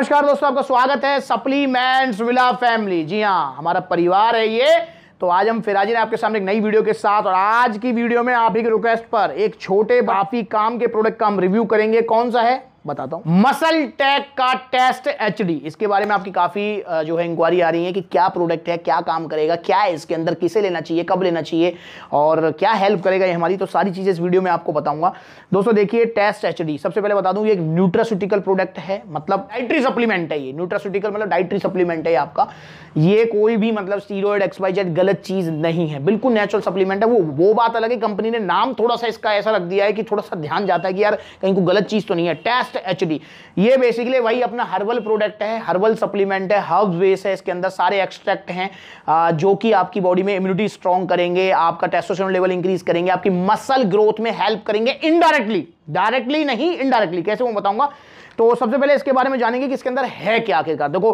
नमस्कार दोस्तों आपका स्वागत है सप्लीमेंट्स विला फैमिली जी हाँ हमारा परिवार है ये तो आज हम फिर ने आपके सामने एक नई वीडियो के साथ और आज की वीडियो में आप ही के रिक्वेस्ट पर एक छोटे बाफी काम के प्रोडक्ट का हम रिव्यू करेंगे कौन सा है बताता हूं मसल टैग का टेस्ट एच इसके बारे में आपकी काफ़ी जो है इंक्वायरी आ रही है कि क्या प्रोडक्ट है क्या काम करेगा क्या है इसके अंदर किसे लेना चाहिए कब लेना चाहिए और क्या हेल्प करेगा ये हमारी तो सारी चीज़ें इस वीडियो में आपको बताऊंगा दोस्तों देखिए टेस्ट एच सबसे पहले बता दूं ये एक न्यूट्रास्यूटिकल प्रोडक्ट है मतलब डाइट्री सप्लीमेंट है ये न्यूट्रास्यूटिकल मतलब डाइट्री सप्लीमेंट है आपका ये कोई भी मतलब स्टीरोड एक्सपाइजेड गलत चीज़ नहीं है बिल्कुल नेचुरल सप्लीमेंट है वो वो बात अलग है कंपनी ने नाम थोड़ा सा इसका ऐसा रख दिया है कि थोड़ा सा ध्यान जाता है कि यार कहीं को गलत चीज़ तो नहीं है टेस्ट नेस्ट एच ये बेसिकली वही अपना हर्बल प्रोडक्ट है हर्बल सप्लीमेंट है हर्ब बेस है इसके अंदर सारे एक्सट्रैक्ट हैं जो कि आपकी बॉडी में इम्यूनिटी स्ट्रॉन्ग करेंगे आपका टेस्टोस्टेरोन लेवल इंक्रीज करेंगे आपकी मसल ग्रोथ में हेल्प करेंगे इनडायरेक्टली डायरेक्टली नहीं इनडायरेक्टली कैसे वो बताऊंगा तो सबसे पहले इसके बारे में जानेंगे कि इसके अंदर है क्या आखिरकार देखो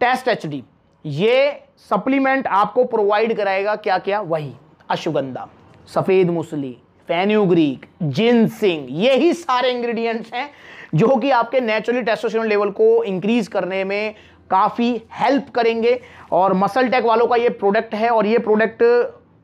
टेस्ट एच ये सप्लीमेंट आपको प्रोवाइड कराएगा क्या क्या वही अश्वगंधा सफ़ेद मुसली फेन्यूग्रीक जिनसिंग यही सारे इंग्रेडिएंट्स हैं जो कि आपके नेचुरली टेस्टोस्टेरोन लेवल को इंक्रीज करने में काफ़ी हेल्प करेंगे और मसल टेक वालों का ये प्रोडक्ट है और ये प्रोडक्ट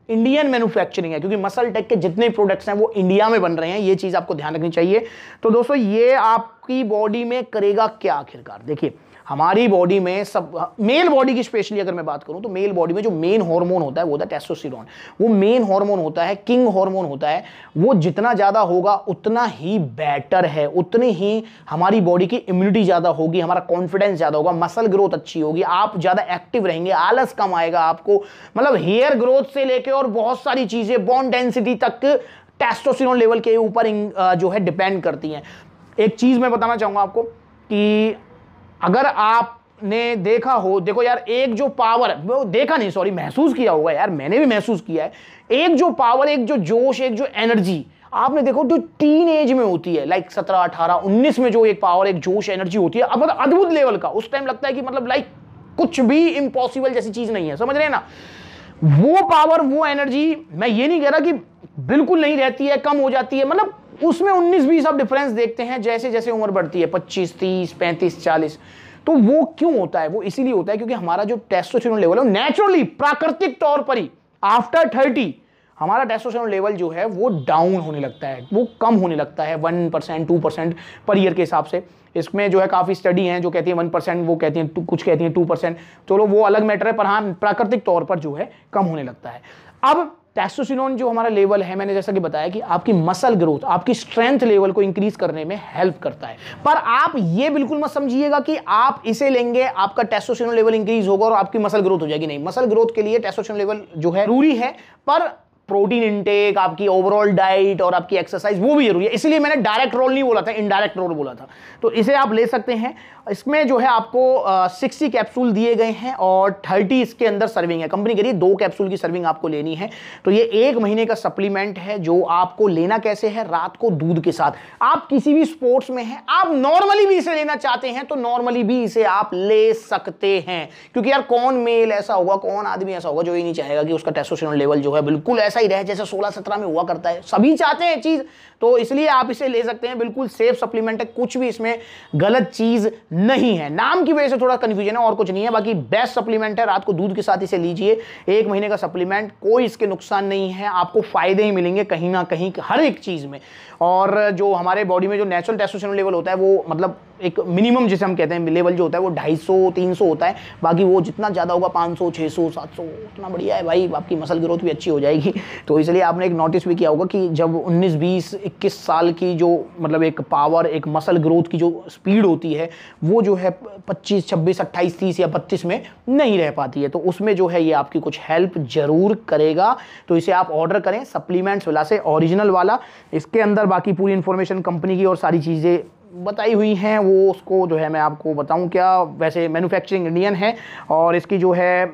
इंडियन मैन्युफैक्चरिंग है क्योंकि मसल टेक के जितने प्रोडक्ट्स हैं वो इंडिया में बन रहे हैं ये चीज़ आपको ध्यान रखनी चाहिए तो दोस्तों ये आप आपकी बॉडी में करेगा क्या आखिरकार देखिए हमारी बॉडी में सब मेल बॉडी की स्पेशली अगर मैं बात करूं तो मेल बॉडी में जो मेन हार्मोन होता है वो होता है टेस्टोस्टेरोन वो मेन हार्मोन होता है किंग हार्मोन होता है वो जितना ज़्यादा होगा उतना ही बेटर है उतनी ही हमारी बॉडी की इम्यूनिटी ज़्यादा होगी हमारा कॉन्फिडेंस ज़्यादा होगा मसल ग्रोथ अच्छी होगी आप ज़्यादा एक्टिव रहेंगे आलस कम आएगा आपको मतलब हेयर ग्रोथ से लेकर और बहुत सारी चीज़ें बॉन्ड डेंसिटी तक टेस्टोस्टेरोन लेवल के ऊपर जो है डिपेंड करती हैं एक चीज़ मैं बताना चाहूंगा आपको कि अगर आपने देखा हो देखो यार एक जो पावर वो देखा नहीं सॉरी महसूस किया होगा यार मैंने भी महसूस किया है एक जो पावर एक जो जोश एक जो एनर्जी आपने देखो जो टीन एज में होती है लाइक सत्रह अठारह उन्नीस में जो एक पावर एक जोश एनर्जी होती है अब मतलब अद्भुत लेवल का उस टाइम लगता है कि मतलब लाइक कुछ भी इम्पॉसिबल जैसी चीज़ नहीं है समझ रहे हैं ना वो पावर वो एनर्जी मैं ये नहीं कह रहा कि बिल्कुल नहीं रहती है कम हो जाती है मतलब उसमें 19 बीस आप डिफरेंस देखते हैं जैसे जैसे उम्र बढ़ती है 25 30 35 चालीस तो वो क्यों होता है वो इसीलिए होता है क्योंकि हमारा जो टेस्टोस्टेरोन लेवल है नेचुरली प्राकृतिक तौर पर ही आफ्टर थर्टी हमारा टेस्टोस्टेरोन लेवल जो है वो डाउन होने लगता है वो कम होने लगता है one percent two percent per year के हिसाब से इसमें जो है काफ़ी स्टडी हैं जो कहती हैं वन परसेंट वो कहती हैं कुछ कहती हैं टू परसेंट चलो वो अलग मैटर है पर हाँ प्राकृतिक तौर पर जो है कम होने लगता है अब टेस्टोसिनोन जो हमारा लेवल है मैंने जैसा कि बताया कि आपकी मसल ग्रोथ आपकी स्ट्रेंथ लेवल को इंक्रीज करने में हेल्प करता है पर आप ये बिल्कुल मत समझिएगा कि आप इसे लेंगे आपका टेस्टोसिनोन लेवल इंक्रीज होगा और आपकी मसल ग्रोथ हो जाएगी नहीं मसल ग्रोथ के लिए टेस्टोसिनोन लेवल जो है जरूरी है पर प्रोटीन इंटेक आपकी ओवरऑल डाइट और आपकी एक्सरसाइज वो भी जरूरी है इसलिए मैंने डायरेक्ट रोल नहीं बोला था इनडायरेक्ट रोल बोला था तो इसे आप ले सकते हैं इसमें जो है आपको सिक्सटी कैप्सूल दिए गए हैं और थर्टी इसके अंदर सर्विंग है कंपनी के लिए दो कैप्सूल की सर्विंग आपको लेनी है तो ये एक महीने का सप्लीमेंट है जो आपको लेना कैसे है रात को दूध के साथ आप किसी भी स्पोर्ट्स में हैं आप नॉर्मली भी इसे लेना चाहते हैं तो नॉर्मली भी इसे आप ले सकते हैं क्योंकि यार कौन मेल ऐसा होगा कौन आदमी ऐसा होगा जो ये नहीं चाहेगा कि उसका टेस्टोस्टेरोन लेवल जो है बिल्कुल ऐसा ही रहे जैसे सोलह सत्रह में हुआ करता है सभी चाहते हैं चीज़ तो इसलिए आप इसे ले सकते हैं बिल्कुल सेफ सप्लीमेंट है कुछ भी इसमें गलत चीज़ नहीं है नाम की वजह से थोड़ा कंफ्यूजन है और कुछ नहीं है बाकी बेस्ट सप्लीमेंट है रात को दूध के साथ इसे लीजिए एक महीने का सप्लीमेंट कोई इसके नुकसान नहीं है आपको फ़ायदे ही मिलेंगे कहीं ना कहीं हर एक चीज़ में और जो हमारे बॉडी में जो नेचुरल टेस्टोस्टेरोन लेवल होता है वो मतलब एक मिनिमम जिसे हम कहते हैं लेवल जो होता है वो ढाई सौ तीन सौ होता है बाकी वो जितना ज़्यादा होगा पाँच सौ छः सौ सात सौ उतना बढ़िया है भाई आपकी मसल ग्रोथ भी अच्छी हो जाएगी तो इसलिए आपने एक नोटिस भी किया होगा कि जब उन्नीस बीस इक्कीस साल की जो मतलब एक पावर एक मसल ग्रोथ की जो स्पीड होती है वो जो है पच्चीस छब्बीस अट्ठाईस तीस या बत्तीस में नहीं रह पाती है तो उसमें जो है ये आपकी कुछ हेल्प ज़रूर करेगा तो इसे आप ऑर्डर करें सप्लीमेंट्स वाला से ओरिजिनल वाला इसके अंदर बाकी पूरी इन्फॉर्मेशन कंपनी की और सारी चीज़ें बताई हुई हैं वो उसको जो है मैं आपको बताऊं क्या वैसे मैन्युफैक्चरिंग इंडियन है और इसकी जो है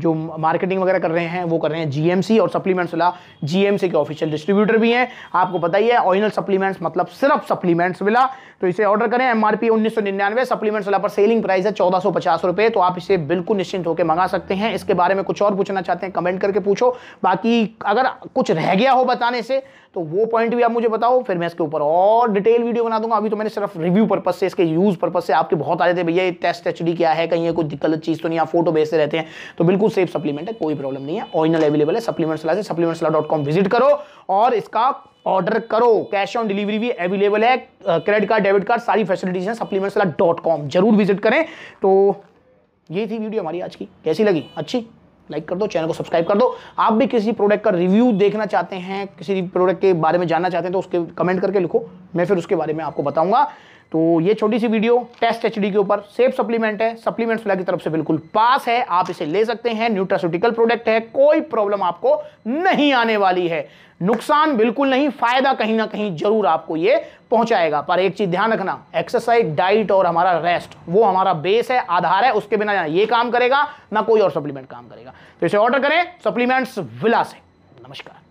जो मार्केटिंग वगैरह कर रहे हैं वो कर रहे हैं जीएमसी और सप्लीमेंट्स वाला जीएमसी के ऑफिशियल डिस्ट्रीब्यूटर भी हैं आपको बताइए ऑइनल सप्लीमेंट्स मतलब सिर्फ सप्लीमेंट्स वाला तो इसे ऑर्डर करें एम आर पी उन्नीस सौ निन्यानवे सप्लीमेंट्स वाला पर सेलिंग प्राइस है चौदह सौ पचास रुपये तो आप इसे बिल्कुल निश्चिंत होकर मंगा सकते हैं इसके बारे में कुछ और पूछना चाहते हैं कमेंट करके पूछो बाकी अगर कुछ रह गया हो बताने से तो वो पॉइंट भी आप मुझे बताओ फिर मैं इसके ऊपर और डिटेल वीडियो बना दूंगा अभी तो मैंने सिर्फ रिव्यू पर्पज से इसके यूज़ पर्पज से आपके बहुत आ रहे थे भैया ये टेस्ट एच क्या है कहीं कोई गलत चीज़ तो नहीं आप फोटो बेचते रहते हैं तो बिल्कुल सेफ सप्लीमेंट है कोई प्रॉब्लम नहीं है ऑरिजिनल अवेलेबल है सप्लीमेंट सलाह से supplement Salah dot com visit करो और इसका ऑर्डर करो कैश ऑन डिलीवरी भी अवेलेबल है क्रेडिट कार्ड डेबिट कार्ड सारी फैसिलिटीज हैं सप्लीमेंट सलाह डॉट कॉम जरूर विजिट करें तो ये थी वीडियो हमारी आज की कैसी लगी अच्छी लाइक कर दो चैनल को सब्सक्राइब कर दो आप भी किसी प्रोडक्ट का रिव्यू देखना चाहते हैं किसी प्रोडक्ट के बारे में जानना चाहते हैं तो उसके कमेंट करके लिखो मैं फिर उसके बारे में आपको बताऊंगा तो ये छोटी सी वीडियो टेस्ट एचडी के ऊपर सेफ सप्लीमेंट है सप्लीमेंट्स फ्लैग की तरफ से बिल्कुल पास है आप इसे ले सकते हैं न्यूट्रास्यूटिकल प्रोडक्ट है कोई प्रॉब्लम आपको नहीं आने वाली है नुकसान बिल्कुल नहीं फायदा कहीं ना कहीं जरूर आपको ये पहुंचाएगा पर एक चीज ध्यान रखना एक्सरसाइज डाइट और हमारा रेस्ट वो हमारा बेस है आधार है उसके बिना ये काम करेगा ना कोई और सप्लीमेंट काम करेगा तो इसे ऑर्डर करें सप्लीमेंट्स विला से नमस्कार